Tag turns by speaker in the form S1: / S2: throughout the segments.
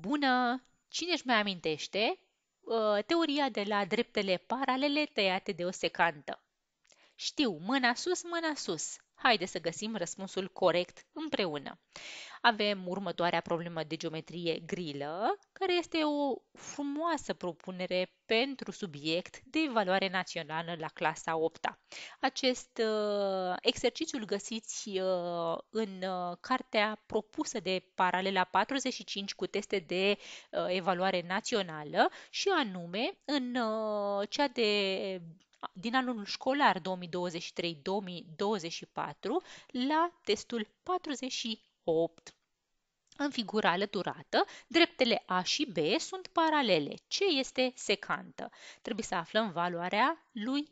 S1: Bună! Cine își mai amintește? Ă, teoria de la dreptele paralele tăiate de o secantă. Știu, mâna sus, mâna sus. Haide să găsim răspunsul corect împreună avem următoarea problemă de geometrie grilă, care este o frumoasă propunere pentru subiect de evaluare națională la clasa 8 -a. Acest uh, exercițiu îl găsiți uh, în uh, cartea propusă de paralela 45 cu teste de uh, evaluare națională și anume în uh, cea de din anul școlar 2023-2024 la testul 48. În figura alăturată, dreptele A și B sunt paralele. Ce este secantă? Trebuie să aflăm valoarea lui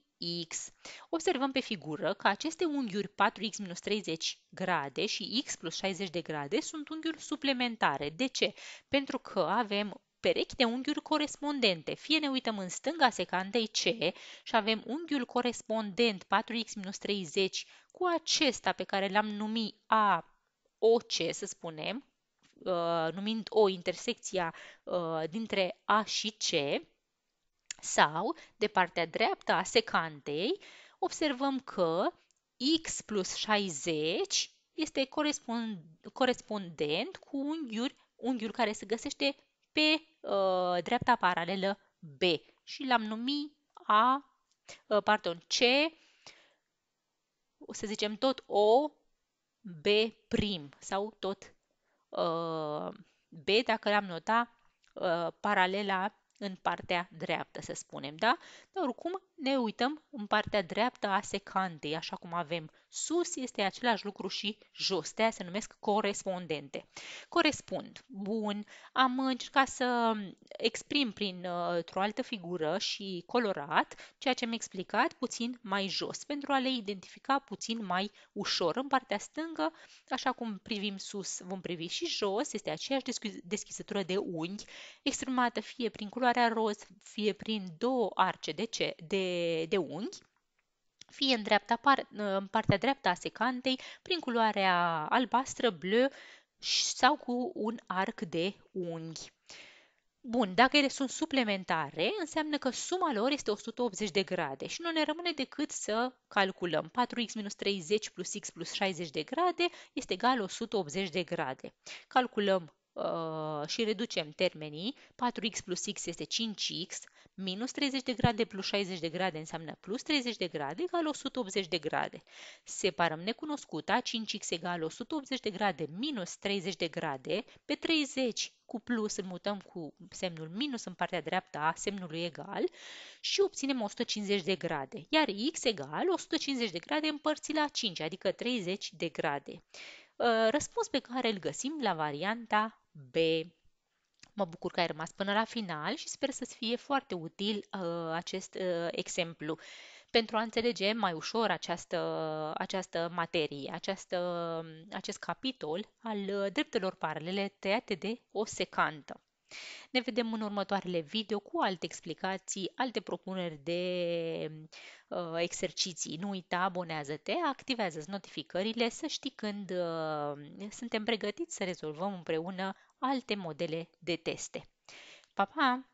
S1: x. Observăm pe figură că aceste unghiuri 4x-30 grade și x plus 60 de grade sunt unghiuri suplementare. De ce? Pentru că avem perechi de unghiuri corespondente. Fie ne uităm în stânga secantei C și avem unghiul corespondent 4x-30 cu acesta pe care l-am numit A OC, să spunem, Uh, numind O intersecția uh, dintre A și C, sau, de partea dreaptă a secantei, observăm că x plus 60 este corespondent cu unghiul, unghiul care se găsește pe uh, dreapta paralelă B și l-am numit A, uh, pardon, C, o să zicem tot O, B prim sau tot Uh, B, dacă le-am nota, uh, paralela în partea dreaptă, să spunem, da? Dar oricum ne uităm în partea dreaptă a secantei, așa cum avem sus, este același lucru și jos, de se numesc corespondente. Corespund. Bun, am încercat să exprim prin uh, o altă figură și colorat, ceea ce am explicat puțin mai jos, pentru a le identifica puțin mai ușor. În partea stângă, așa cum privim sus, vom privi și jos, este aceeași deschisătură de unghi, exprimată fie prin culoare culoarea roz, fie prin două arce de, ce, de, de unghi, fie în, dreapta par, în partea dreaptă a secantei, prin culoarea albastră, bleu sau cu un arc de unghi. Bun, dacă ele sunt suplimentare, înseamnă că suma lor este 180 de grade și nu ne rămâne decât să calculăm. 4x minus 30 plus x plus 60 de grade este egal 180 de grade. Calculăm Uh, și reducem termenii, 4x plus x este 5x, minus 30 de grade plus 60 de grade înseamnă plus 30 de grade egal 180 de grade. Separăm necunoscuta, 5x egal 180 de grade minus 30 de grade, pe 30 cu plus îl mutăm cu semnul minus în partea dreaptă a semnului egal și obținem 150 de grade, iar x egal 150 de grade împărțit la 5, adică 30 de grade uh, răspuns pe care îl găsim la varianta B. Mă bucur că ai rămas până la final și sper să-ți fie foarte util uh, acest uh, exemplu pentru a înțelege mai ușor această, această materie, această, acest capitol al uh, dreptelor paralele tăiate de o secantă. Ne vedem în următoarele video cu alte explicații, alte propuneri de uh, exerciții. Nu uita, abonează-te, activează-ți notificările să știi când uh, suntem pregătiți să rezolvăm împreună alte modele de teste. Pa, pa!